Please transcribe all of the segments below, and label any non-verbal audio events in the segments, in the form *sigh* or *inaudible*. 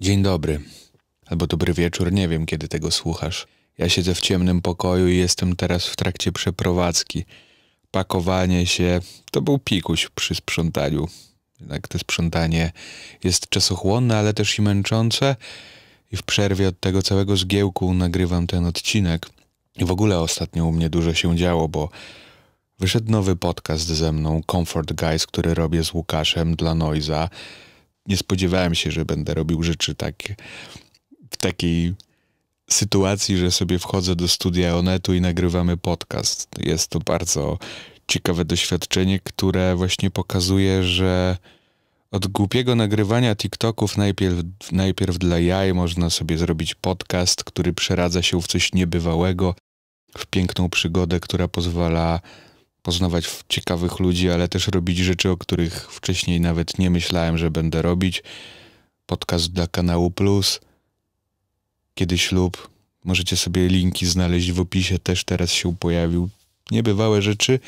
Dzień dobry, albo dobry wieczór, nie wiem kiedy tego słuchasz. Ja siedzę w ciemnym pokoju i jestem teraz w trakcie przeprowadzki. Pakowanie się to był pikuś przy sprzątaniu. Jednak to sprzątanie jest czasochłonne, ale też i męczące. I w przerwie od tego całego zgiełku nagrywam ten odcinek. I w ogóle ostatnio u mnie dużo się działo, bo wyszedł nowy podcast ze mną, Comfort Guys, który robię z Łukaszem dla Noiza nie spodziewałem się, że będę robił rzeczy tak w takiej sytuacji, że sobie wchodzę do studia Onetu i nagrywamy podcast. Jest to bardzo ciekawe doświadczenie, które właśnie pokazuje, że od głupiego nagrywania TikToków najpierw, najpierw dla jaj można sobie zrobić podcast, który przeradza się w coś niebywałego, w piękną przygodę, która pozwala poznawać ciekawych ludzi, ale też robić rzeczy, o których wcześniej nawet nie myślałem, że będę robić. Podcast dla kanału Plus, kiedy ślub. Możecie sobie linki znaleźć w opisie, też teraz się pojawił. Niebywałe rzeczy.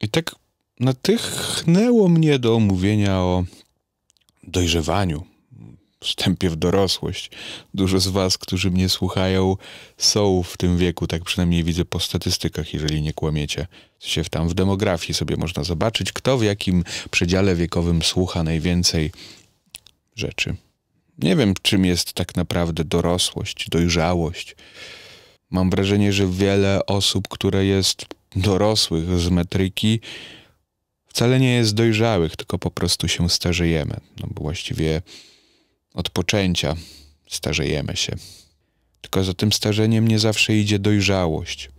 I tak natychnęło mnie do omówienia o dojrzewaniu, wstępie w dorosłość. Dużo z Was, którzy mnie słuchają, są w tym wieku, tak przynajmniej widzę po statystykach, jeżeli nie kłamiecie. Się tam w demografii sobie można zobaczyć, kto w jakim przedziale wiekowym słucha najwięcej rzeczy. Nie wiem, czym jest tak naprawdę dorosłość, dojrzałość. Mam wrażenie, że wiele osób, które jest dorosłych z metryki, wcale nie jest dojrzałych, tylko po prostu się starzejemy. No bo właściwie od poczęcia starzejemy się. Tylko za tym starzeniem nie zawsze idzie dojrzałość.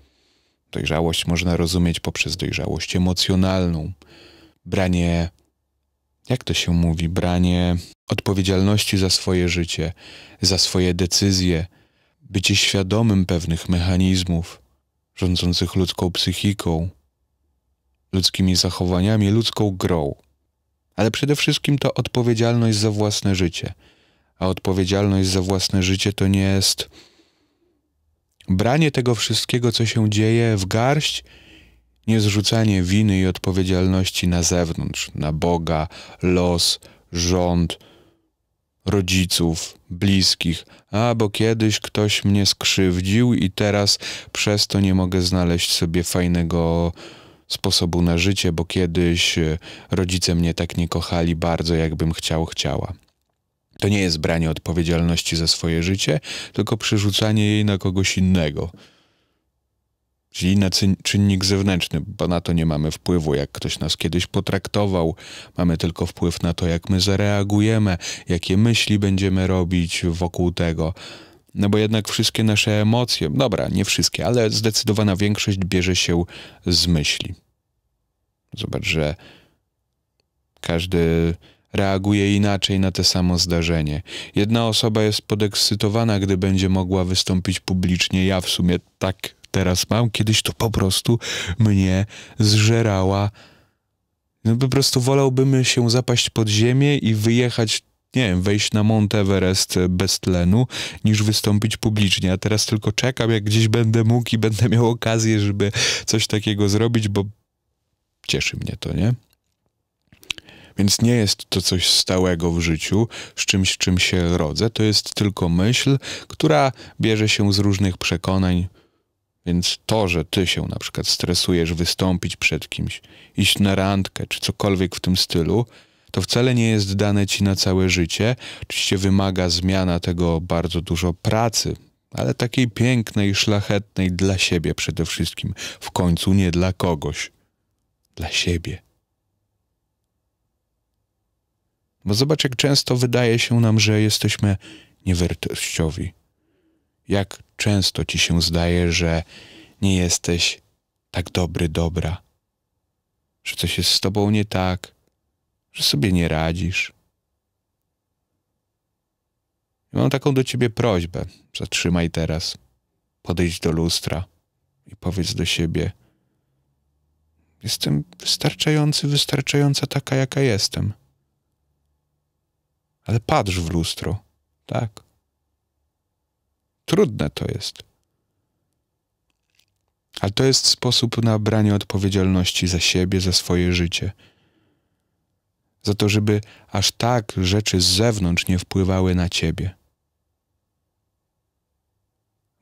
Dojrzałość można rozumieć poprzez dojrzałość emocjonalną, branie, jak to się mówi, branie odpowiedzialności za swoje życie, za swoje decyzje, bycie świadomym pewnych mechanizmów rządzących ludzką psychiką, ludzkimi zachowaniami, ludzką grą. Ale przede wszystkim to odpowiedzialność za własne życie – a odpowiedzialność za własne życie to nie jest branie tego wszystkiego, co się dzieje, w garść, nie zrzucanie winy i odpowiedzialności na zewnątrz, na Boga, los, rząd, rodziców, bliskich, a bo kiedyś ktoś mnie skrzywdził i teraz przez to nie mogę znaleźć sobie fajnego sposobu na życie, bo kiedyś e, rodzice mnie tak nie kochali bardzo, jakbym chciał, chciała. To nie jest branie odpowiedzialności za swoje życie, tylko przerzucanie jej na kogoś innego. Czyli na czynnik zewnętrzny, bo na to nie mamy wpływu, jak ktoś nas kiedyś potraktował. Mamy tylko wpływ na to, jak my zareagujemy, jakie myśli będziemy robić wokół tego. No bo jednak wszystkie nasze emocje, dobra, nie wszystkie, ale zdecydowana większość bierze się z myśli. Zobacz, że każdy reaguje inaczej na to samo zdarzenie. Jedna osoba jest podekscytowana, gdy będzie mogła wystąpić publicznie. Ja w sumie tak teraz mam. Kiedyś to po prostu mnie zżerała. No po prostu wolałbym się zapaść pod ziemię i wyjechać nie wiem, wejść na Mount Everest bez tlenu, niż wystąpić publicznie. A teraz tylko czekam, jak gdzieś będę mógł i będę miał okazję, żeby coś takiego zrobić, bo cieszy mnie to, nie? Więc nie jest to coś stałego w życiu, z czymś, czym się rodzę. To jest tylko myśl, która bierze się z różnych przekonań. Więc to, że ty się na przykład stresujesz wystąpić przed kimś, iść na randkę czy cokolwiek w tym stylu, to wcale nie jest dane ci na całe życie. Oczywiście wymaga zmiana tego bardzo dużo pracy, ale takiej pięknej, szlachetnej dla siebie przede wszystkim. W końcu nie dla kogoś, dla siebie. Bo zobacz, jak często wydaje się nam, że jesteśmy niewartościowi. Jak często ci się zdaje, że nie jesteś tak dobry, dobra, że coś jest z tobą nie tak, że sobie nie radzisz. I mam taką do ciebie prośbę. Zatrzymaj teraz, podejdź do lustra i powiedz do siebie: Jestem wystarczający, wystarczająca taka, jaka jestem ale patrz w lustro, tak? Trudne to jest. Ale to jest sposób na branie odpowiedzialności za siebie, za swoje życie. Za to, żeby aż tak rzeczy z zewnątrz nie wpływały na ciebie.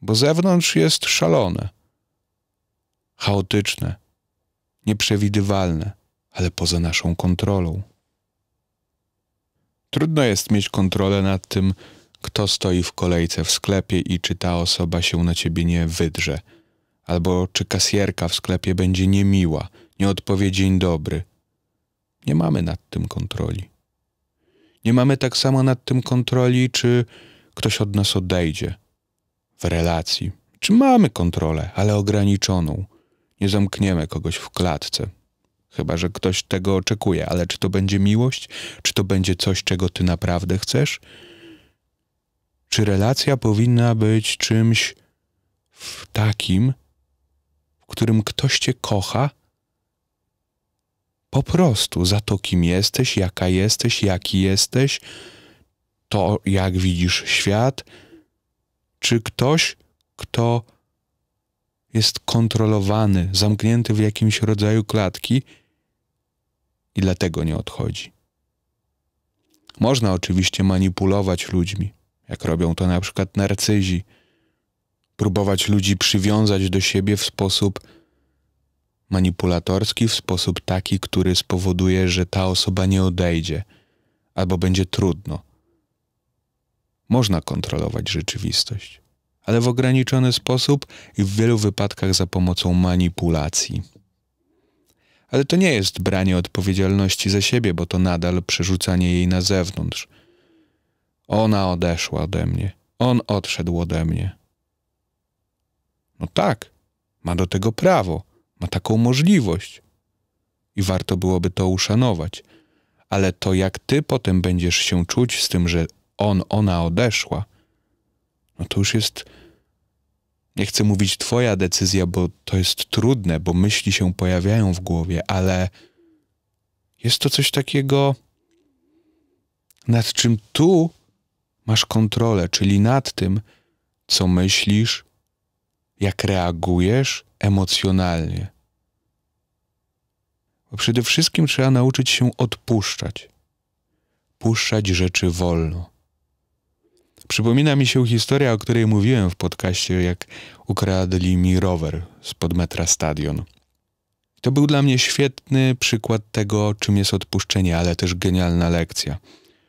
Bo zewnątrz jest szalone, chaotyczne, nieprzewidywalne, ale poza naszą kontrolą. Trudno jest mieć kontrolę nad tym, kto stoi w kolejce w sklepie i czy ta osoba się na ciebie nie wydrze, albo czy kasjerka w sklepie będzie niemiła, nie odpowie dzień dobry. Nie mamy nad tym kontroli. Nie mamy tak samo nad tym kontroli, czy ktoś od nas odejdzie w relacji. Czy mamy kontrolę, ale ograniczoną. Nie zamkniemy kogoś w klatce, Chyba, że ktoś tego oczekuje, ale czy to będzie miłość, czy to będzie coś, czego ty naprawdę chcesz? Czy relacja powinna być czymś w takim, w którym ktoś cię kocha? Po prostu za to, kim jesteś, jaka jesteś, jaki jesteś, to, jak widzisz świat, czy ktoś, kto jest kontrolowany, zamknięty w jakimś rodzaju klatki, i dlatego nie odchodzi. Można oczywiście manipulować ludźmi, jak robią to na przykład narcyzi, próbować ludzi przywiązać do siebie w sposób manipulatorski, w sposób taki, który spowoduje, że ta osoba nie odejdzie albo będzie trudno. Można kontrolować rzeczywistość, ale w ograniczony sposób i w wielu wypadkach za pomocą manipulacji ale to nie jest branie odpowiedzialności za siebie, bo to nadal przerzucanie jej na zewnątrz. Ona odeszła ode mnie. On odszedł ode mnie. No tak, ma do tego prawo, ma taką możliwość. I warto byłoby to uszanować. Ale to jak ty potem będziesz się czuć z tym, że on, ona odeszła, no to już jest nie chcę mówić Twoja decyzja, bo to jest trudne, bo myśli się pojawiają w głowie, ale jest to coś takiego, nad czym tu masz kontrolę, czyli nad tym, co myślisz, jak reagujesz emocjonalnie. Bo przede wszystkim trzeba nauczyć się odpuszczać, puszczać rzeczy wolno. Przypomina mi się historia, o której mówiłem w podcaście, jak ukradli mi rower z metra stadion. To był dla mnie świetny przykład tego, czym jest odpuszczenie, ale też genialna lekcja.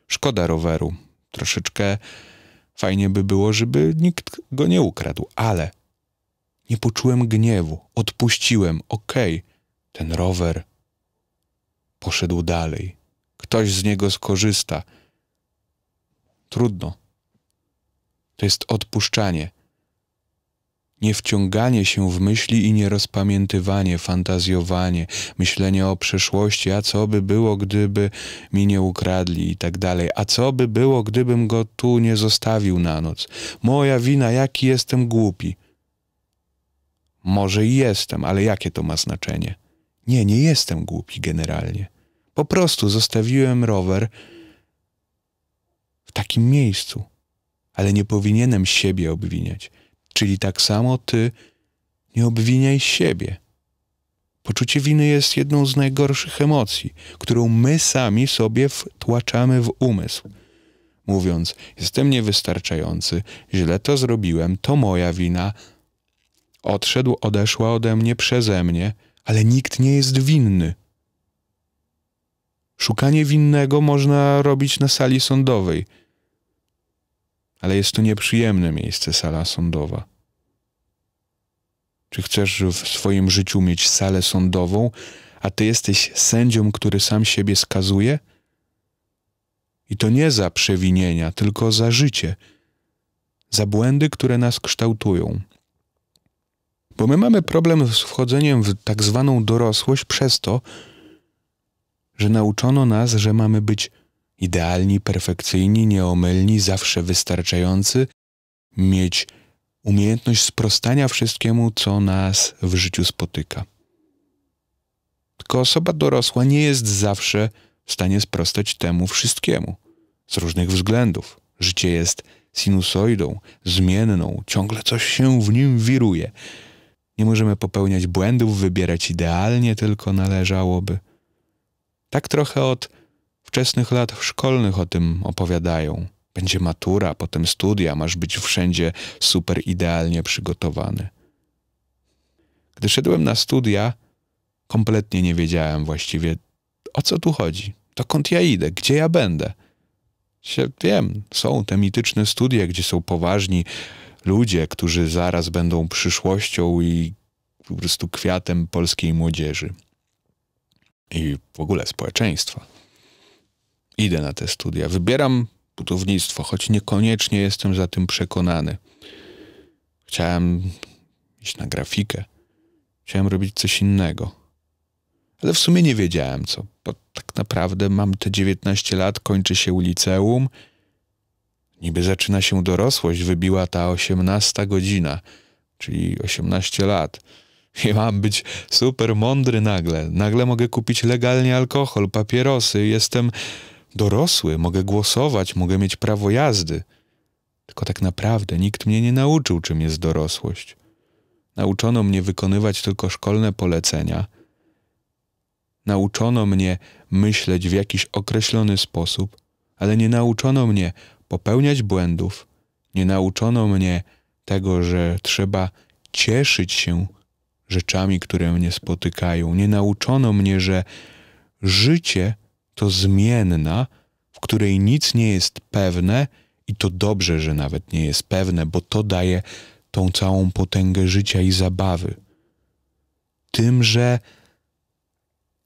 Szkoda roweru. Troszeczkę fajnie by było, żeby nikt go nie ukradł, ale nie poczułem gniewu. Odpuściłem. Okej, okay. ten rower poszedł dalej. Ktoś z niego skorzysta. Trudno to jest odpuszczanie. Nie wciąganie się w myśli i nie rozpamiętywanie, fantazjowanie, myślenie o przeszłości. a co by było, gdyby mi nie ukradli i tak dalej, a co by było, gdybym go tu nie zostawił na noc. Moja wina, jaki jestem głupi. Może i jestem, ale jakie to ma znaczenie? Nie, nie jestem głupi generalnie. Po prostu zostawiłem rower w takim miejscu ale nie powinienem siebie obwiniać. Czyli tak samo ty nie obwiniaj siebie. Poczucie winy jest jedną z najgorszych emocji, którą my sami sobie wtłaczamy w umysł. Mówiąc, jestem niewystarczający, źle to zrobiłem, to moja wina. Odszedł, odeszła ode mnie, przeze mnie, ale nikt nie jest winny. Szukanie winnego można robić na sali sądowej – ale jest to nieprzyjemne miejsce sala sądowa. Czy chcesz w swoim życiu mieć salę sądową, a ty jesteś sędzią, który sam siebie skazuje? I to nie za przewinienia, tylko za życie, za błędy, które nas kształtują. Bo my mamy problem z wchodzeniem w tak zwaną dorosłość przez to, że nauczono nas, że mamy być idealni, perfekcyjni, nieomylni, zawsze wystarczający, mieć umiejętność sprostania wszystkiemu, co nas w życiu spotyka. Tylko osoba dorosła nie jest zawsze w stanie sprostać temu wszystkiemu z różnych względów. Życie jest sinusoidą, zmienną, ciągle coś się w nim wiruje. Nie możemy popełniać błędów, wybierać idealnie, tylko należałoby. Tak trochę od wczesnych latach szkolnych o tym opowiadają. Będzie matura, potem studia, masz być wszędzie super idealnie przygotowany. Gdy szedłem na studia, kompletnie nie wiedziałem właściwie, o co tu chodzi, dokąd ja idę, gdzie ja będę. Sie, wiem, są te mityczne studia, gdzie są poważni ludzie, którzy zaraz będą przyszłością i po prostu kwiatem polskiej młodzieży i w ogóle społeczeństwa idę na te studia. Wybieram budownictwo, choć niekoniecznie jestem za tym przekonany. Chciałem iść na grafikę. Chciałem robić coś innego. Ale w sumie nie wiedziałem co, bo tak naprawdę mam te 19 lat, kończy się liceum. Niby zaczyna się dorosłość, wybiła ta 18 godzina, czyli 18 lat. I mam być super mądry nagle. Nagle mogę kupić legalnie alkohol, papierosy. Jestem dorosły, mogę głosować, mogę mieć prawo jazdy. Tylko tak naprawdę nikt mnie nie nauczył, czym jest dorosłość. Nauczono mnie wykonywać tylko szkolne polecenia. Nauczono mnie myśleć w jakiś określony sposób, ale nie nauczono mnie popełniać błędów, nie nauczono mnie tego, że trzeba cieszyć się rzeczami, które mnie spotykają. Nie nauczono mnie, że życie to zmienna, w której nic nie jest pewne i to dobrze, że nawet nie jest pewne, bo to daje tą całą potęgę życia i zabawy. Tym, że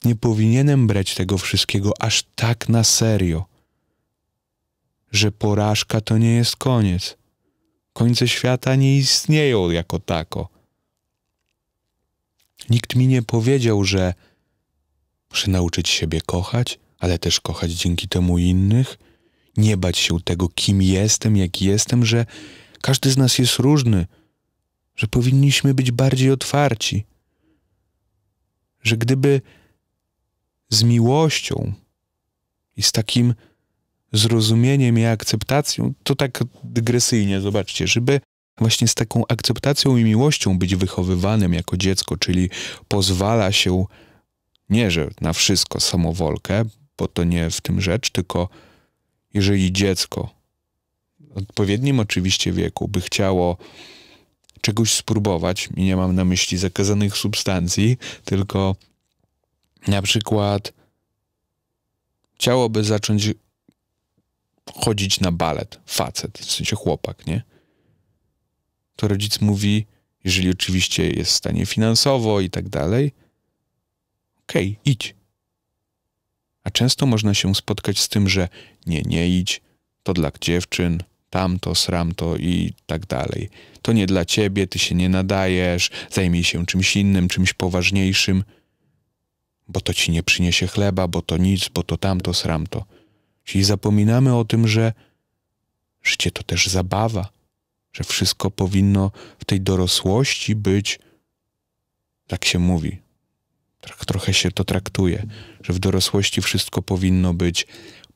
nie powinienem brać tego wszystkiego aż tak na serio, że porażka to nie jest koniec. Końce świata nie istnieją jako tako. Nikt mi nie powiedział, że muszę nauczyć siebie kochać, ale też kochać dzięki temu innych, nie bać się tego, kim jestem, jaki jestem, że każdy z nas jest różny, że powinniśmy być bardziej otwarci, że gdyby z miłością i z takim zrozumieniem i akceptacją, to tak dygresyjnie, zobaczcie, żeby właśnie z taką akceptacją i miłością być wychowywanym jako dziecko, czyli pozwala się nie, że na wszystko samowolkę, bo to nie w tym rzecz, tylko jeżeli dziecko w odpowiednim oczywiście wieku by chciało czegoś spróbować, i nie mam na myśli zakazanych substancji, tylko na przykład chciałoby zacząć chodzić na balet, facet, w sensie chłopak, nie? To rodzic mówi, jeżeli oczywiście jest w stanie finansowo i tak dalej, okej, okay, idź. A często można się spotkać z tym, że nie, nie idź, to dla dziewczyn, tamto, sramto i tak dalej. To nie dla ciebie, ty się nie nadajesz, zajmij się czymś innym, czymś poważniejszym, bo to ci nie przyniesie chleba, bo to nic, bo to tamto, sramto. Czyli zapominamy o tym, że życie to też zabawa, że wszystko powinno w tej dorosłości być, tak się mówi, trochę się to traktuje, że w dorosłości wszystko powinno być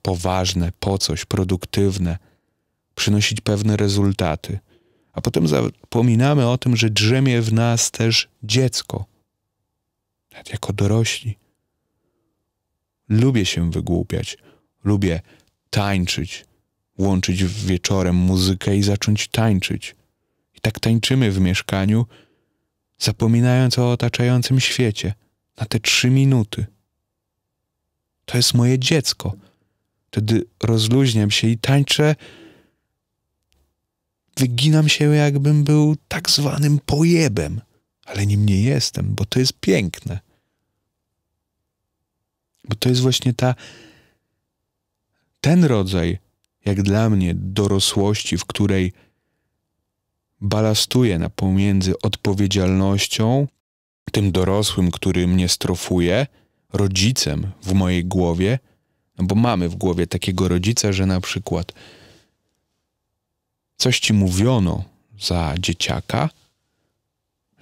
poważne, po coś, produktywne, przynosić pewne rezultaty. A potem zapominamy o tym, że drzemie w nas też dziecko, nawet jako dorośli. Lubię się wygłupiać, lubię tańczyć, łączyć wieczorem muzykę i zacząć tańczyć. I tak tańczymy w mieszkaniu, zapominając o otaczającym świecie – na te trzy minuty. To jest moje dziecko. Wtedy rozluźniam się i tańczę. Wyginam się, jakbym był tak zwanym pojebem, ale nim nie jestem, bo to jest piękne. Bo to jest właśnie ta, ten rodzaj, jak dla mnie, dorosłości, w której balastuję na pomiędzy odpowiedzialnością tym dorosłym, który mnie strofuje, rodzicem w mojej głowie, bo mamy w głowie takiego rodzica, że na przykład coś ci mówiono za dzieciaka,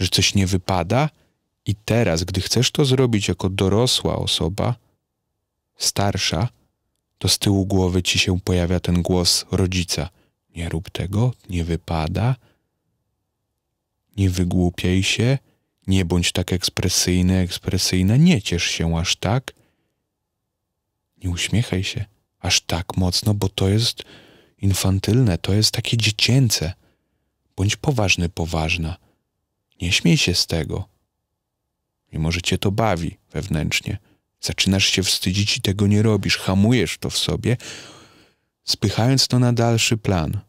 że coś nie wypada, i teraz, gdy chcesz to zrobić jako dorosła osoba, starsza, to z tyłu głowy ci się pojawia ten głos rodzica: Nie rób tego, nie wypada, nie wygłupiaj się nie bądź tak ekspresyjny, ekspresyjna, nie ciesz się aż tak. Nie uśmiechaj się aż tak mocno, bo to jest infantylne, to jest takie dziecięce. Bądź poważny, poważna. Nie śmiej się z tego. Mimo, że cię to bawi wewnętrznie. Zaczynasz się wstydzić i tego nie robisz. Hamujesz to w sobie, spychając to na dalszy plan.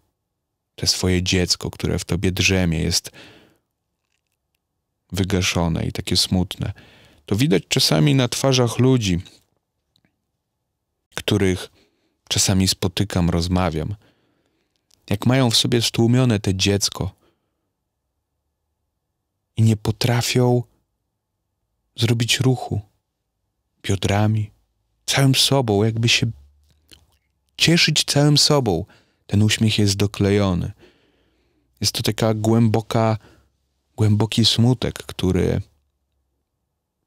Te swoje dziecko, które w tobie drzemie, jest wygaszone i takie smutne. To widać czasami na twarzach ludzi, których czasami spotykam, rozmawiam. Jak mają w sobie stłumione te dziecko i nie potrafią zrobić ruchu biodrami, całym sobą, jakby się cieszyć całym sobą. Ten uśmiech jest doklejony. Jest to taka głęboka głęboki smutek, który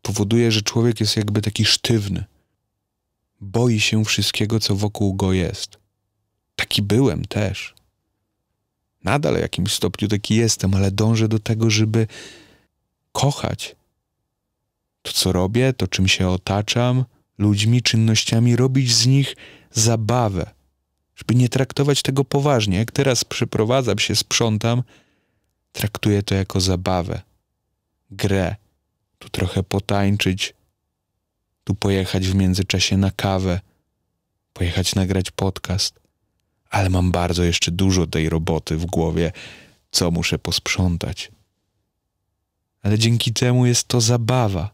powoduje, że człowiek jest jakby taki sztywny. Boi się wszystkiego, co wokół go jest. Taki byłem też. Nadal w jakimś stopniu taki jestem, ale dążę do tego, żeby kochać to, co robię, to, czym się otaczam, ludźmi, czynnościami, robić z nich zabawę, żeby nie traktować tego poważnie. Jak teraz przyprowadzam się, sprzątam, Traktuję to jako zabawę, grę, tu trochę potańczyć, tu pojechać w międzyczasie na kawę, pojechać nagrać podcast. Ale mam bardzo jeszcze dużo tej roboty w głowie, co muszę posprzątać. Ale dzięki temu jest to zabawa.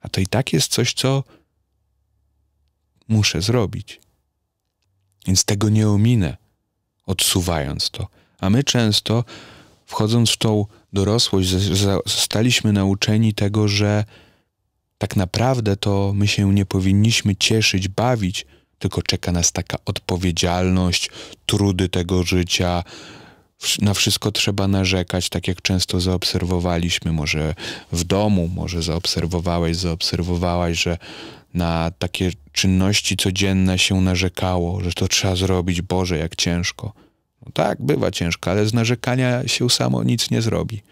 A to i tak jest coś, co muszę zrobić. Więc tego nie ominę, odsuwając to. A my często wchodząc w tą dorosłość, zostaliśmy nauczeni tego, że tak naprawdę to my się nie powinniśmy cieszyć, bawić, tylko czeka nas taka odpowiedzialność, trudy tego życia. Na wszystko trzeba narzekać, tak jak często zaobserwowaliśmy, może w domu, może zaobserwowałeś, zaobserwowałaś, że na takie czynności codzienne się narzekało, że to trzeba zrobić, Boże, jak ciężko tak, bywa ciężka, ale z narzekania się samo nic nie zrobi.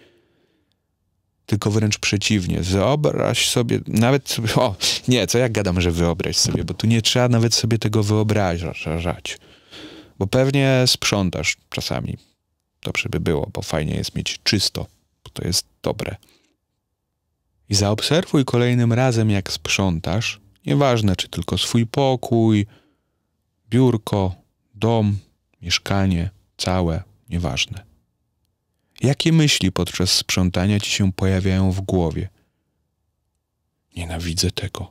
Tylko wręcz przeciwnie, wyobraź sobie, nawet, o, nie, co jak gadam, że wyobraź sobie, bo tu nie trzeba nawet sobie tego wyobrażać. Bo pewnie sprzątasz czasami. Dobrze by było, bo fajnie jest mieć czysto, bo to jest dobre. I zaobserwuj kolejnym razem, jak sprzątasz, nieważne czy tylko swój pokój, biurko, dom, mieszkanie, całe, nieważne. Jakie myśli podczas sprzątania ci się pojawiają w głowie? Nienawidzę tego.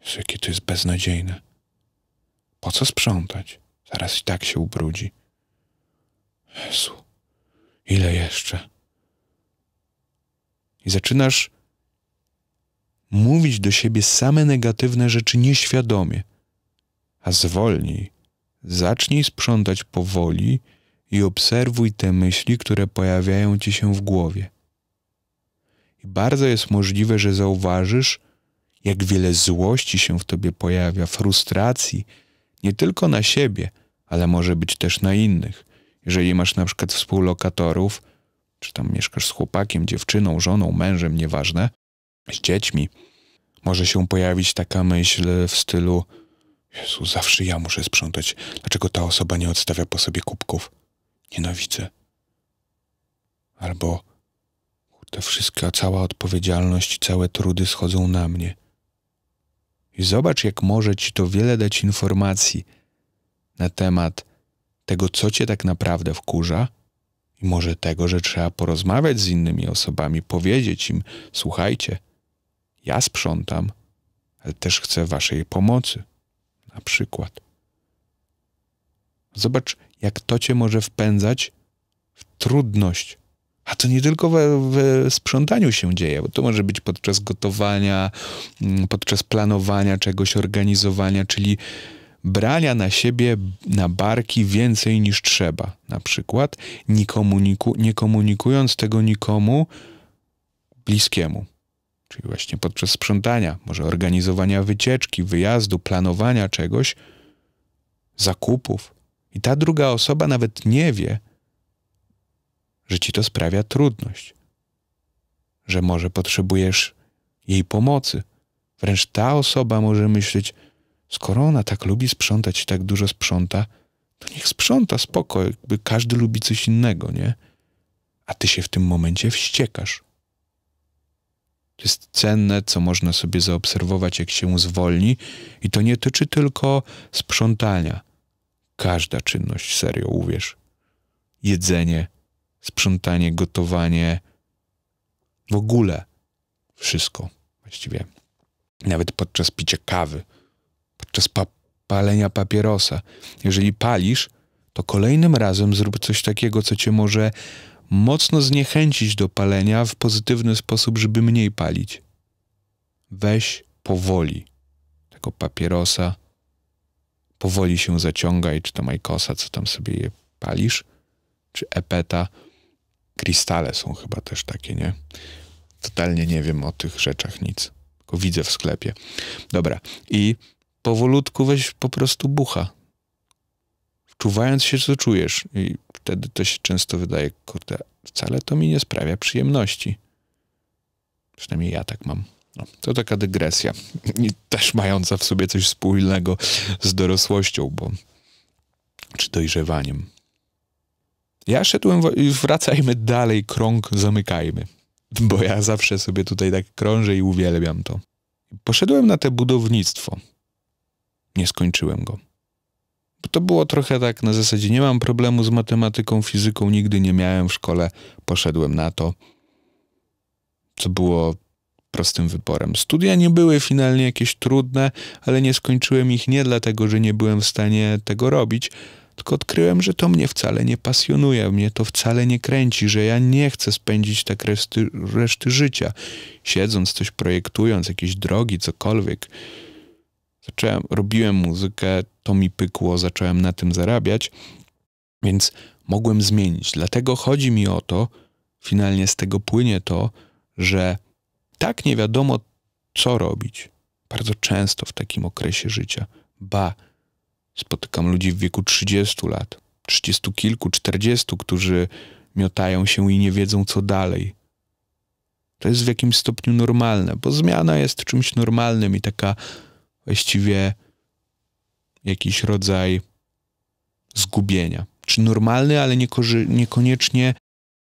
Jezu, jakie to jest beznadziejne. Po co sprzątać? Zaraz i tak się ubrudzi. Jezu, ile jeszcze? I zaczynasz mówić do siebie same negatywne rzeczy nieświadomie, a zwolnij Zacznij sprzątać powoli i obserwuj te myśli, które pojawiają ci się w głowie. I bardzo jest możliwe, że zauważysz, jak wiele złości się w tobie pojawia, frustracji, nie tylko na siebie, ale może być też na innych. Jeżeli masz na przykład współlokatorów, czy tam mieszkasz z chłopakiem, dziewczyną, żoną, mężem, nieważne, z dziećmi, może się pojawić taka myśl w stylu: Jezu, zawsze ja muszę sprzątać. Dlaczego ta osoba nie odstawia po sobie kubków? Nienawidzę. Albo kurde, wszystka cała odpowiedzialność, całe trudy schodzą na mnie. I zobacz, jak może ci to wiele dać informacji na temat tego, co cię tak naprawdę wkurza, i może tego, że trzeba porozmawiać z innymi osobami, powiedzieć im: Słuchajcie, ja sprzątam, ale też chcę waszej pomocy na przykład. Zobacz, jak to cię może wpędzać w trudność. A to nie tylko w, w, sprzątaniu się dzieje, bo to może być podczas gotowania, mm, podczas planowania czegoś, organizowania, czyli brania na siebie, na barki więcej niż trzeba. Na przykład nie, komuniku, nie komunikując tego nikomu bliskiemu czyli właśnie podczas sprzątania, może organizowania wycieczki, wyjazdu, planowania czegoś, zakupów. I ta druga osoba nawet nie wie, że ci to sprawia trudność, że może potrzebujesz jej pomocy. Wręcz ta osoba może myśleć, skoro ona tak lubi sprzątać i tak dużo sprząta, to niech sprząta spoko, jakby każdy lubi coś innego, nie? A ty się w tym momencie wściekasz jest cenne, co można sobie zaobserwować, jak się zwolni, i to nie tyczy tylko sprzątania. Każda czynność, serio, uwierz. Jedzenie, sprzątanie, gotowanie, w ogóle wszystko właściwie. Nawet podczas picia kawy, podczas pa palenia papierosa. Jeżeli palisz, to kolejnym razem zrób coś takiego, co cię może mocno zniechęcić do palenia w pozytywny sposób, żeby mniej palić. Weź powoli tego papierosa, powoli się zaciągaj, czy to majkosa, co tam sobie je palisz, czy epeta. Krystale są chyba też takie, nie? Totalnie nie wiem o tych rzeczach nic, tylko widzę w sklepie. Dobra, i powolutku weź po prostu bucha, czuwając się, co czujesz. I wtedy to się często wydaje, kurde, wcale to mi nie sprawia przyjemności. Przynajmniej ja tak mam. No, to taka dygresja, *laughs* I też mająca w sobie coś wspólnego z dorosłością, bo czy dojrzewaniem. Ja szedłem, wracajmy dalej, krąg zamykajmy, bo ja zawsze sobie tutaj tak krążę i uwielbiam to. Poszedłem na te budownictwo. Nie skończyłem go. To było trochę tak na zasadzie nie mam problemu z matematyką, fizyką, nigdy nie miałem w szkole, poszedłem na to, co było prostym wyborem. Studia nie były finalnie jakieś trudne, ale nie skończyłem ich nie dlatego, że nie byłem w stanie tego robić, tylko odkryłem, że to mnie wcale nie pasjonuje, mnie to wcale nie kręci, że ja nie chcę spędzić tak reszty, reszty życia, siedząc, coś projektując, jakieś drogi, cokolwiek. Zacząłem, robiłem muzykę, to mi pykło, zacząłem na tym zarabiać, więc mogłem zmienić. Dlatego chodzi mi o to, finalnie z tego płynie to, że tak nie wiadomo, co robić. Bardzo często w takim okresie życia. Ba, spotykam ludzi w wieku 30 lat, 30 kilku, 40, którzy miotają się i nie wiedzą, co dalej. To jest w jakimś stopniu normalne, bo zmiana jest czymś normalnym i taka właściwie jakiś rodzaj zgubienia. Czy normalny, ale niekoniecznie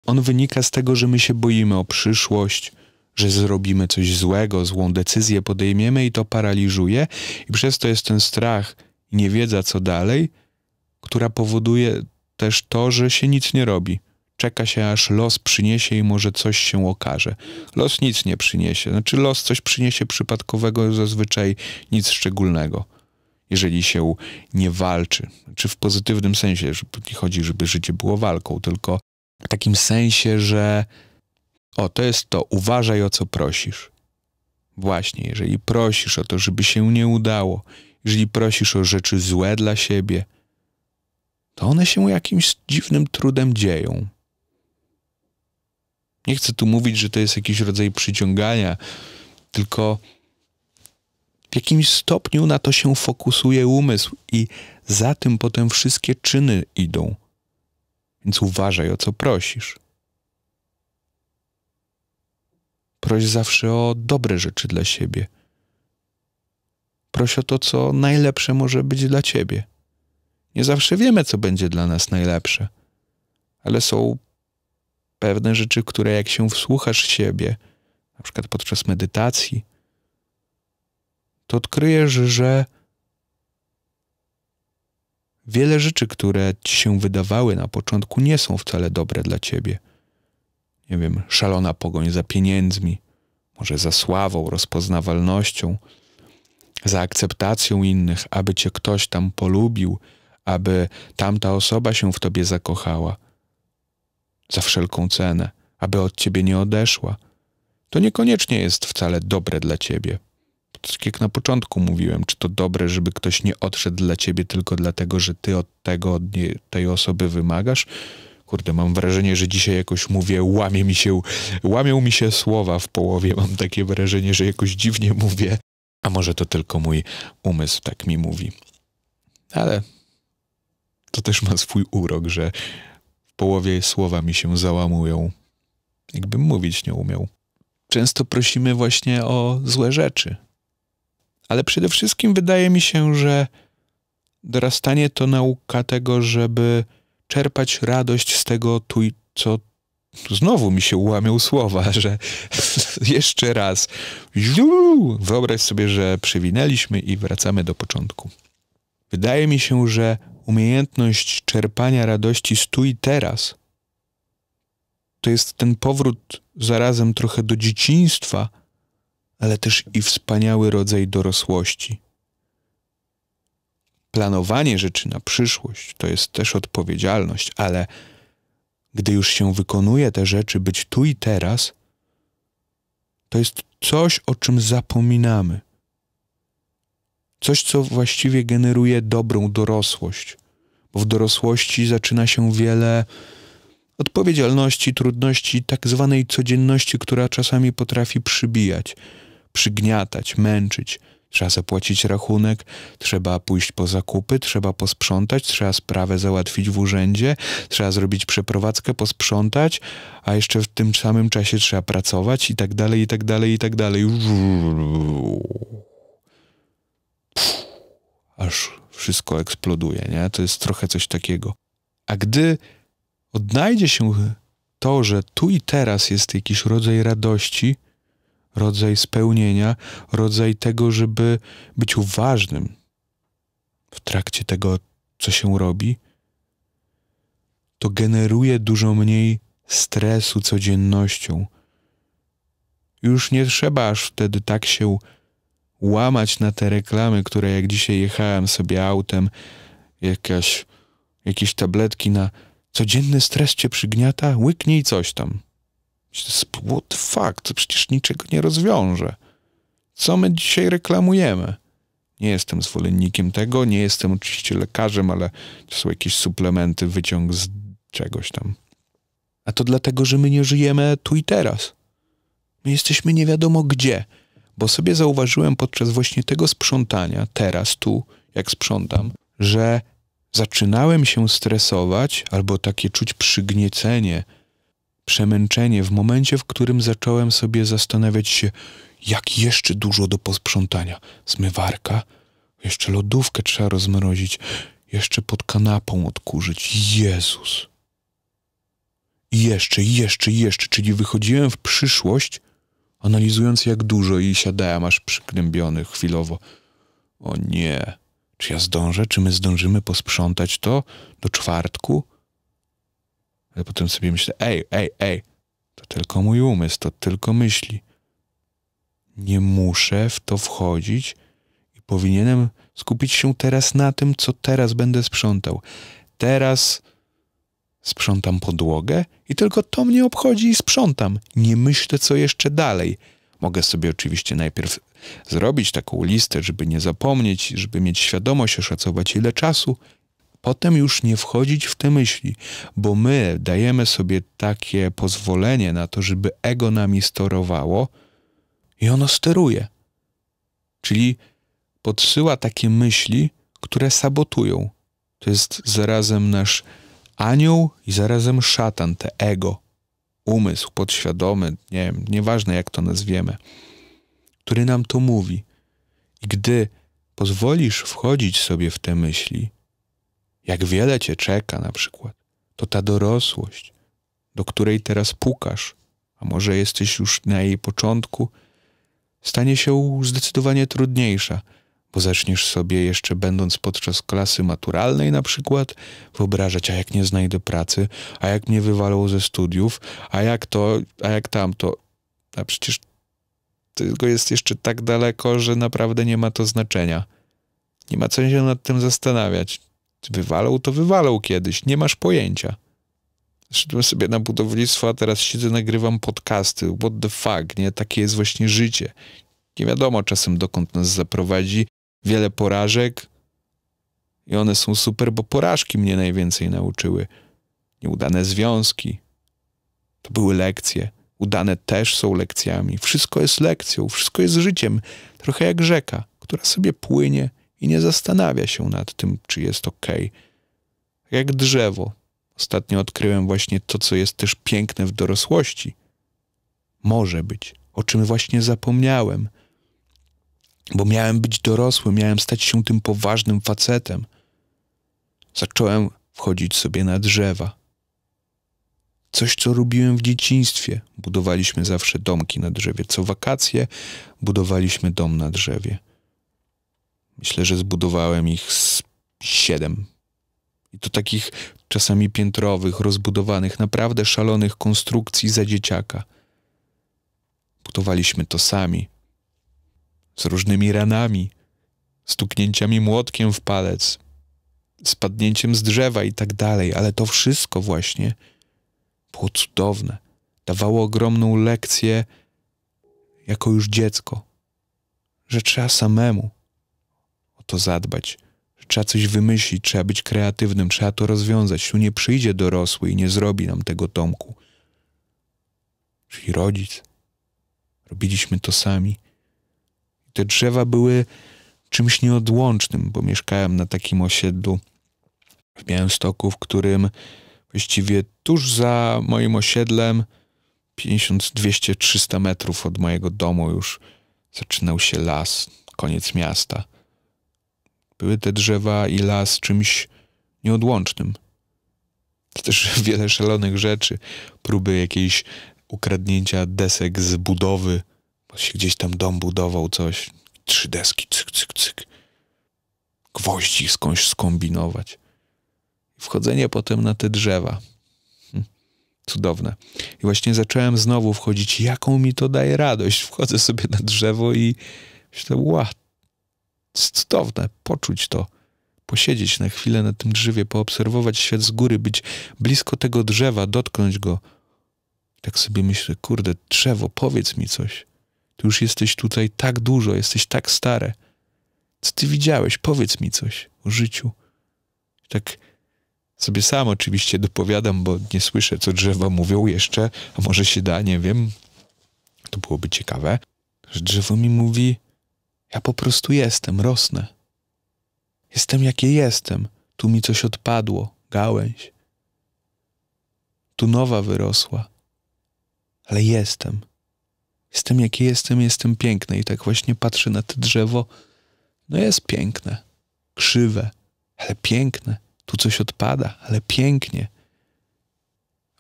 on wynika z tego, że my się boimy o przyszłość, że zrobimy coś złego, złą decyzję podejmiemy i to paraliżuje, i przez to jest ten strach i niewiedza, co dalej, która powoduje też to, że się nic nie robi. Czeka się, aż los przyniesie i może coś się okaże. Los nic nie przyniesie. Znaczy, los coś przyniesie przypadkowego, zazwyczaj nic szczególnego jeżeli się nie walczy. Czy w pozytywnym sensie, że nie chodzi, żeby życie było walką, tylko w takim sensie, że o, to jest to, uważaj o co prosisz. Właśnie, jeżeli prosisz o to, żeby się nie udało, jeżeli prosisz o rzeczy złe dla siebie, to one się jakimś dziwnym trudem dzieją. Nie chcę tu mówić, że to jest jakiś rodzaj przyciągania, tylko w jakimś stopniu na to się fokusuje umysł i za tym potem wszystkie czyny idą. Więc uważaj, o co prosisz. Proś zawsze o dobre rzeczy dla siebie. Proś o to, co najlepsze może być dla ciebie. Nie zawsze wiemy, co będzie dla nas najlepsze, ale są pewne rzeczy, które jak się wsłuchasz siebie, na przykład podczas medytacji, to odkryjesz, że wiele rzeczy, które ci się wydawały na początku, nie są wcale dobre dla ciebie. Nie wiem, szalona pogoń za pieniędzmi, może za sławą, rozpoznawalnością, za akceptacją innych, aby cię ktoś tam polubił, aby tamta osoba się w tobie zakochała. Za wszelką cenę, aby od ciebie nie odeszła. To niekoniecznie jest wcale dobre dla ciebie tak jak na początku mówiłem, czy to dobre, żeby ktoś nie odszedł dla ciebie tylko dlatego, że ty od tego, od nie, tej osoby wymagasz? Kurde, mam wrażenie, że dzisiaj jakoś mówię, łamie mi się, łamią mi się słowa w połowie. Mam takie wrażenie, że jakoś dziwnie mówię. A może to tylko mój umysł tak mi mówi. Ale to też ma swój urok, że w połowie słowa mi się załamują. Jakbym mówić nie umiał. Często prosimy właśnie o złe rzeczy, ale przede wszystkim wydaje mi się, że dorastanie to nauka tego, żeby czerpać radość z tego, tu, co znowu mi się ułamią słowa, *laughs* że jeszcze raz. Ziu! Wyobraź sobie, że przywinęliśmy i wracamy do początku. Wydaje mi się, że umiejętność czerpania radości z tu i teraz to jest ten powrót zarazem trochę do dzieciństwa ale też i wspaniały rodzaj dorosłości. Planowanie rzeczy na przyszłość to jest też odpowiedzialność, ale gdy już się wykonuje te rzeczy, być tu i teraz, to jest coś, o czym zapominamy. Coś, co właściwie generuje dobrą dorosłość, bo w dorosłości zaczyna się wiele odpowiedzialności, trudności, tak zwanej codzienności, która czasami potrafi przybijać przygniatać, męczyć. Trzeba zapłacić rachunek, trzeba pójść po zakupy, trzeba posprzątać, trzeba sprawę załatwić w urzędzie, trzeba zrobić przeprowadzkę, posprzątać, a jeszcze w tym samym czasie trzeba pracować i tak dalej, i tak dalej, i tak dalej. aż wszystko eksploduje, nie? To jest trochę coś takiego. A gdy odnajdzie się to, że tu i teraz jest jakiś rodzaj radości, rodzaj spełnienia, rodzaj tego, żeby być uważnym w trakcie tego, co się robi, to generuje dużo mniej stresu codziennością. Już nie trzeba aż wtedy tak się łamać na te reklamy, które jak dzisiaj jechałem sobie autem, jakaś, jakieś tabletki na codzienny stres cię przygniata, łyknij coś tam. What the fuck? To przecież niczego nie rozwiąże. Co my dzisiaj reklamujemy? Nie jestem zwolennikiem tego, nie jestem oczywiście lekarzem, ale to są jakieś suplementy, wyciąg z czegoś tam. A to dlatego, że my nie żyjemy tu i teraz. My jesteśmy nie wiadomo gdzie, bo sobie zauważyłem podczas właśnie tego sprzątania, teraz, tu, jak sprzątam, że zaczynałem się stresować albo takie czuć przygniecenie, przemęczenie w momencie, w którym zacząłem sobie zastanawiać się, jak jeszcze dużo do posprzątania. Zmywarka, jeszcze lodówkę trzeba rozmrozić, jeszcze pod kanapą odkurzyć. Jezus! I jeszcze, jeszcze, jeszcze, czyli wychodziłem w przyszłość, analizując jak dużo i siadałem aż przygnębiony chwilowo. O nie, czy ja zdążę, czy my zdążymy posprzątać to do czwartku? Ale potem sobie myślę, ej, ej, ej, to tylko mój umysł, to tylko myśli. Nie muszę w to wchodzić i powinienem skupić się teraz na tym, co teraz będę sprzątał. Teraz sprzątam podłogę i tylko to mnie obchodzi i sprzątam. Nie myślę, co jeszcze dalej. Mogę sobie oczywiście najpierw zrobić taką listę, żeby nie zapomnieć, żeby mieć świadomość, oszacować ile czasu potem już nie wchodzić w te myśli, bo my dajemy sobie takie pozwolenie na to, żeby ego nami sterowało i ono steruje. Czyli podsyła takie myśli, które sabotują. To jest zarazem nasz anioł i zarazem szatan, te ego, umysł podświadomy, nie wiem, nieważne jak to nazwiemy, który nam to mówi. I gdy pozwolisz wchodzić sobie w te myśli, jak wiele cię czeka na przykład, to ta dorosłość, do której teraz pukasz, a może jesteś już na jej początku, stanie się zdecydowanie trudniejsza, bo zaczniesz sobie jeszcze będąc podczas klasy maturalnej na przykład wyobrażać, a jak nie znajdę pracy, a jak mnie wywalą ze studiów, a jak to, a jak tamto. A przecież tylko jest jeszcze tak daleko, że naprawdę nie ma to znaczenia. Nie ma co się nad tym zastanawiać. Wywalał to wywalał kiedyś, nie masz pojęcia. Szedłem sobie na budownictwo, a teraz siedzę, nagrywam podcasty. What the fuck, nie? Takie jest właśnie życie. Nie wiadomo czasem dokąd nas zaprowadzi. Wiele porażek i one są super, bo porażki mnie najwięcej nauczyły. Nieudane związki. To były lekcje. Udane też są lekcjami. Wszystko jest lekcją, wszystko jest życiem. Trochę jak rzeka, która sobie płynie i nie zastanawia się nad tym, czy jest ok. Tak jak drzewo. Ostatnio odkryłem właśnie to, co jest też piękne w dorosłości. Może być, o czym właśnie zapomniałem. Bo miałem być dorosły, miałem stać się tym poważnym facetem. Zacząłem wchodzić sobie na drzewa. Coś, co robiłem w dzieciństwie. Budowaliśmy zawsze domki na drzewie. Co wakacje budowaliśmy dom na drzewie. Myślę, że zbudowałem ich z siedem. I to takich czasami piętrowych, rozbudowanych, naprawdę szalonych konstrukcji za dzieciaka. Budowaliśmy to sami. Z różnymi ranami, stuknięciami młotkiem w palec, spadnięciem z drzewa i tak dalej, ale to wszystko właśnie było cudowne. Dawało ogromną lekcję jako już dziecko, że trzeba samemu, to zadbać. Trzeba coś wymyślić, trzeba być kreatywnym, trzeba to rozwiązać. Tu nie przyjdzie dorosły i nie zrobi nam tego Tomku. Czyli rodzic. Robiliśmy to sami. Te drzewa były czymś nieodłącznym, bo mieszkałem na takim osiedlu w Białymstoku, w którym właściwie tuż za moim osiedlem, 50, 200, 300 metrów od mojego domu już zaczynał się las, koniec miasta – były te drzewa i las czymś nieodłącznym. To też *laughs* wiele szalonych rzeczy, próby jakiejś ukradnięcia desek z budowy, bo się gdzieś tam dom budował, coś. Trzy deski, cyk, cyk, cyk. Gwoździ skądś skombinować. Wchodzenie potem na te drzewa. Hm, cudowne. I właśnie zacząłem znowu wchodzić. Jaką mi to daje radość? Wchodzę sobie na drzewo i myślę, ład cudowne poczuć to, posiedzieć na chwilę na tym drzewie, poobserwować świat z góry, być blisko tego drzewa, dotknąć go. Tak sobie myślę, kurde, drzewo, powiedz mi coś. Ty już jesteś tutaj tak dużo, jesteś tak stare. Co ty widziałeś? Powiedz mi coś o życiu. Tak sobie sam oczywiście dopowiadam, bo nie słyszę, co drzewa mówią jeszcze, a może się da, nie wiem. To byłoby ciekawe. Że drzewo mi mówi, ja po prostu jestem, rosnę. Jestem jakie jestem. Tu mi coś odpadło, gałęź. Tu nowa wyrosła. Ale jestem. Jestem jakie jestem, jestem piękny. I tak właśnie patrzę na to drzewo. No jest piękne. Krzywe, ale piękne. Tu coś odpada, ale pięknie.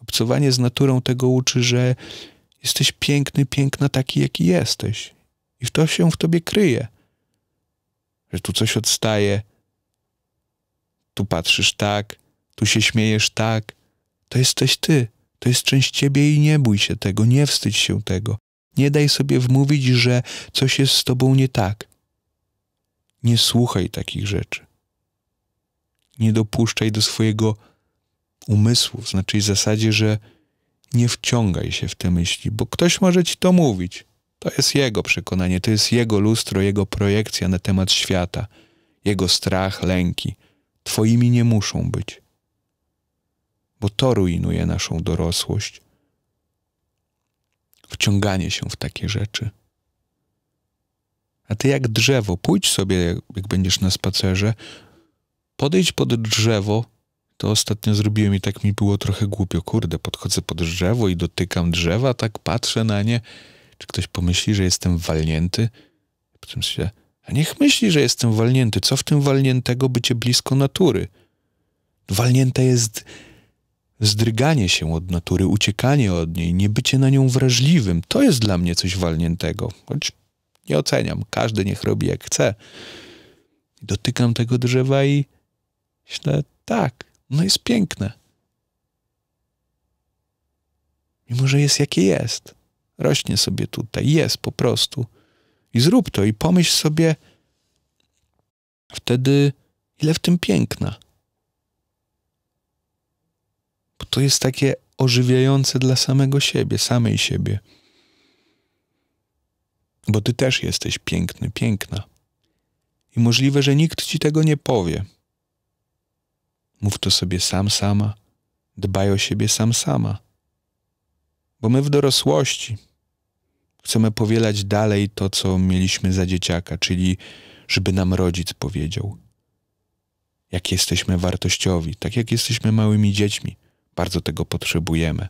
Obcowanie z naturą tego uczy, że jesteś piękny, piękna taki, jaki jesteś i to się w tobie kryje. Że tu coś odstaje, tu patrzysz tak, tu się śmiejesz tak. To jesteś ty, to jest część ciebie i nie bój się tego, nie wstydź się tego. Nie daj sobie wmówić, że coś jest z tobą nie tak. Nie słuchaj takich rzeczy. Nie dopuszczaj do swojego umysłu, znaczy w zasadzie, że nie wciągaj się w te myśli, bo ktoś może ci to mówić. To jest jego przekonanie, to jest jego lustro, jego projekcja na temat świata, jego strach, lęki. Twoimi nie muszą być, bo to rujnuje naszą dorosłość. Wciąganie się w takie rzeczy. A ty jak drzewo, pójdź sobie, jak będziesz na spacerze, podejdź pod drzewo. To ostatnio zrobiłem i tak mi było trochę głupio. Kurde, podchodzę pod drzewo i dotykam drzewa, tak patrzę na nie czy ktoś pomyśli, że jestem walnięty? Po czym się, a niech myśli, że jestem walnięty. Co w tym walniętego bycie blisko natury? Walnięte jest zdryganie się od natury, uciekanie od niej, niebycie na nią wrażliwym. To jest dla mnie coś walniętego, choć nie oceniam. Każdy niech robi jak chce. Dotykam tego drzewa i myślę, tak, no jest piękne. Mimo, że jest jakie jest rośnie sobie tutaj, jest po prostu. I zrób to i pomyśl sobie wtedy, ile w tym piękna. Bo to jest takie ożywiające dla samego siebie, samej siebie. Bo ty też jesteś piękny, piękna. I możliwe, że nikt ci tego nie powie. Mów to sobie sam, sama. Dbaj o siebie sam, sama. Bo my w dorosłości Chcemy powielać dalej to, co mieliśmy za dzieciaka, czyli żeby nam rodzic powiedział, jak jesteśmy wartościowi, tak jak jesteśmy małymi dziećmi. Bardzo tego potrzebujemy.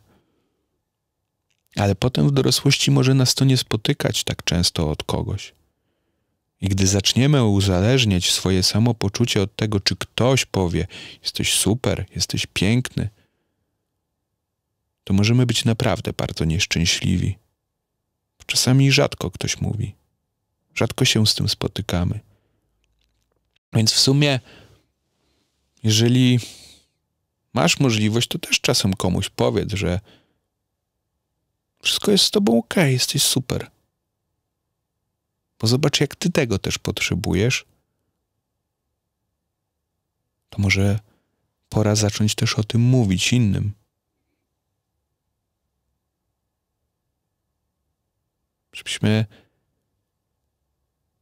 Ale potem w dorosłości może nas to nie spotykać tak często od kogoś. I gdy zaczniemy uzależniać swoje samopoczucie od tego, czy ktoś powie: Jesteś super, jesteś piękny, to możemy być naprawdę bardzo nieszczęśliwi. Czasami rzadko ktoś mówi. Rzadko się z tym spotykamy. Więc w sumie, jeżeli masz możliwość, to też czasem komuś powiedz, że wszystko jest z tobą ok, jesteś super. Bo zobacz, jak ty tego też potrzebujesz. To może pora zacząć też o tym mówić innym. żebyśmy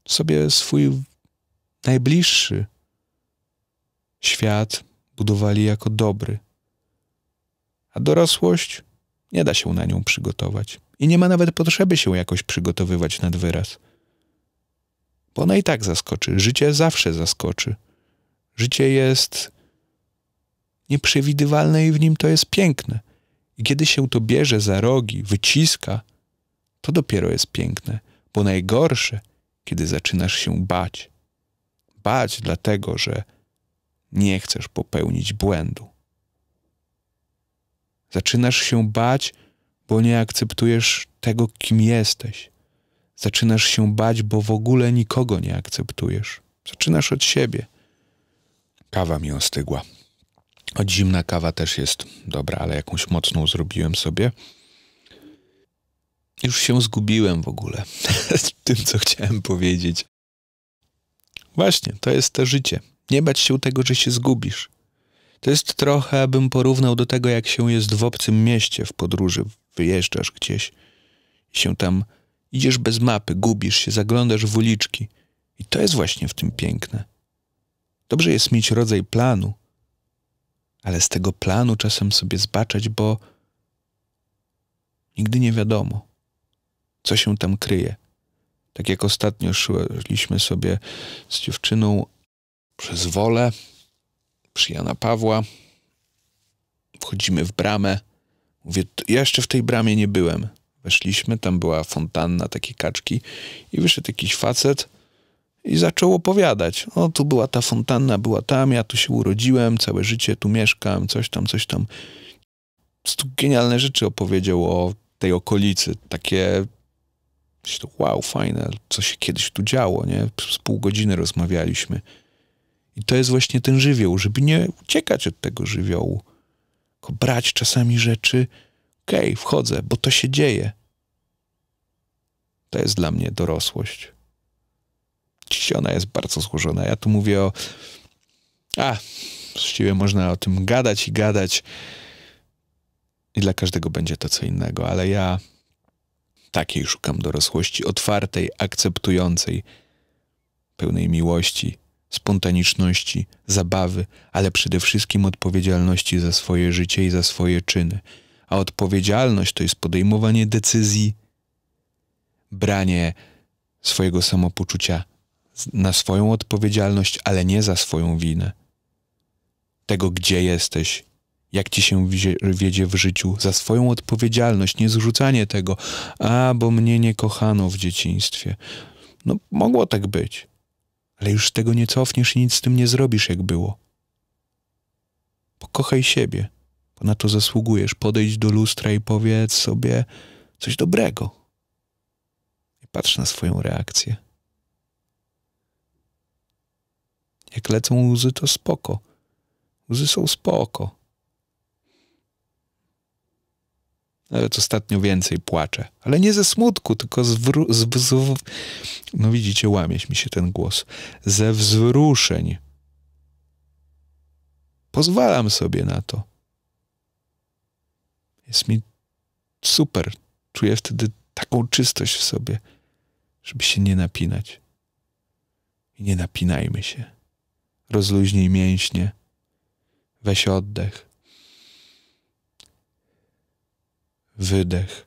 sobie swój najbliższy świat budowali jako dobry. A dorosłość nie da się na nią przygotować. I nie ma nawet potrzeby się jakoś przygotowywać nad wyraz. Bo ona i tak zaskoczy. Życie zawsze zaskoczy. Życie jest nieprzewidywalne i w nim to jest piękne. I kiedy się to bierze za rogi, wyciska, to dopiero jest piękne, bo najgorsze, kiedy zaczynasz się bać. Bać dlatego, że nie chcesz popełnić błędu. Zaczynasz się bać, bo nie akceptujesz tego, kim jesteś. Zaczynasz się bać, bo w ogóle nikogo nie akceptujesz. Zaczynasz od siebie. Kawa mi ostygła. Od zimna kawa też jest dobra, ale jakąś mocną zrobiłem sobie. Już się zgubiłem w ogóle z *laughs* tym, co chciałem powiedzieć. Właśnie, to jest to życie. Nie bać się tego, że się zgubisz. To jest trochę, abym porównał do tego, jak się jest w obcym mieście w podróży. Wyjeżdżasz gdzieś i się tam idziesz bez mapy, gubisz się, zaglądasz w uliczki. I to jest właśnie w tym piękne. Dobrze jest mieć rodzaj planu, ale z tego planu czasem sobie zbaczać, bo nigdy nie wiadomo co się tam kryje. Tak jak ostatnio szliśmy sobie z dziewczyną przez wolę przy Jana Pawła. Wchodzimy w bramę. Mówię, ja jeszcze w tej bramie nie byłem. Weszliśmy, tam była fontanna, takie kaczki i wyszedł jakiś facet i zaczął opowiadać. O, tu była ta fontanna, była tam, ja tu się urodziłem, całe życie tu mieszkam, coś tam, coś tam. Tu genialne rzeczy opowiedział o tej okolicy, takie Myślę, wow, fajne, co się kiedyś tu działo, nie? Z pół godziny rozmawialiśmy. I to jest właśnie ten żywioł, żeby nie uciekać od tego żywiołu, tylko brać czasami rzeczy, okej, okay, wchodzę, bo to się dzieje. To jest dla mnie dorosłość. Dziś ona jest bardzo złożona. Ja tu mówię o... A, właściwie można o tym gadać i gadać i dla każdego będzie to co innego, ale ja Takiej szukam dorosłości, otwartej, akceptującej, pełnej miłości, spontaniczności, zabawy, ale przede wszystkim odpowiedzialności za swoje życie i za swoje czyny. A odpowiedzialność to jest podejmowanie decyzji, branie swojego samopoczucia na swoją odpowiedzialność, ale nie za swoją winę. Tego, gdzie jesteś, jak ci się wiedzie w życiu, za swoją odpowiedzialność, nie zrzucanie tego, a bo mnie nie kochano w dzieciństwie. No, mogło tak być, ale już z tego nie cofniesz i nic z tym nie zrobisz, jak było. Pokochaj siebie, bo na to zasługujesz. Podejdź do lustra i powiedz sobie coś dobrego. I patrz na swoją reakcję. Jak lecą łzy, to spoko. Łzy są spoko Nawet ostatnio więcej płaczę. Ale nie ze smutku, tylko z, wru- z, z No widzicie, łamieś mi się ten głos. Ze wzruszeń. Pozwalam sobie na to. Jest mi super. Czuję wtedy taką czystość w sobie, żeby się nie napinać. I nie napinajmy się. Rozluźnij mięśnie. Weź oddech. wydech.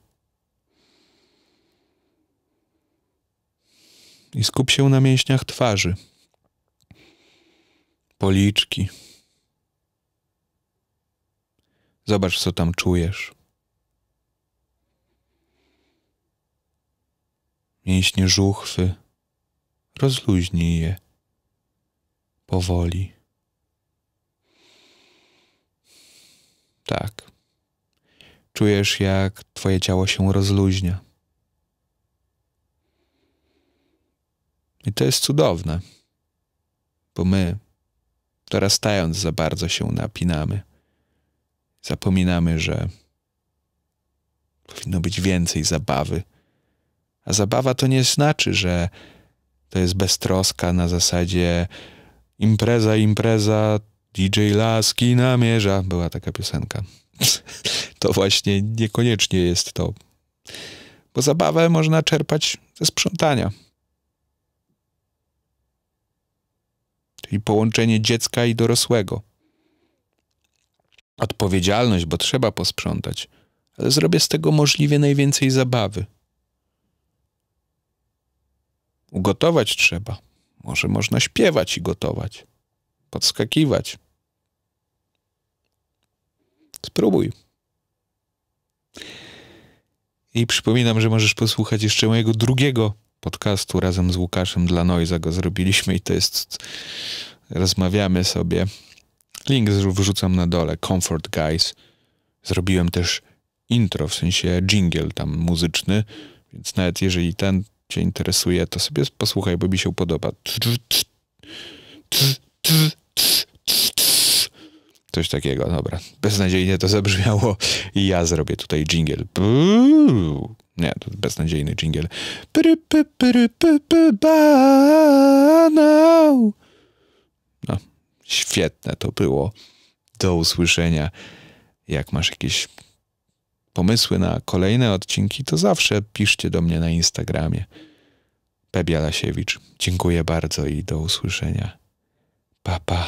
I skup się na mięśniach twarzy, policzki. Zobacz, co tam czujesz. Mięśnie żuchwy, rozluźnij je powoli. Tak. Czujesz, jak Twoje ciało się rozluźnia. I to jest cudowne, bo my, dorastając, za bardzo się napinamy. Zapominamy, że powinno być więcej zabawy. A zabawa to nie znaczy, że to jest beztroska na zasadzie impreza, impreza, DJ Laski namierza. Była taka piosenka to właśnie niekoniecznie jest to. Bo zabawę można czerpać ze sprzątania. Czyli połączenie dziecka i dorosłego. Odpowiedzialność, bo trzeba posprzątać, ale zrobię z tego możliwie najwięcej zabawy. Ugotować trzeba. Może można śpiewać i gotować, podskakiwać. Spróbuj. I przypominam, że możesz posłuchać jeszcze mojego drugiego podcastu razem z Łukaszem dla Noiza go zrobiliśmy i to jest rozmawiamy sobie. Link wrzucam na dole, Comfort Guys. Zrobiłem też intro, w sensie jingle tam muzyczny, więc nawet jeżeli ten cię interesuje, to sobie posłuchaj, bo mi się podoba coś takiego. Dobra, beznadziejnie to zabrzmiało i ja zrobię tutaj jingle. Nie, to beznadziejny jingle. Banał. No, świetne to było. Do usłyszenia. Jak masz jakieś pomysły na kolejne odcinki, to zawsze piszcie do mnie na Instagramie. Pebia Lasiewicz. Dziękuję bardzo i do usłyszenia. Pa, pa.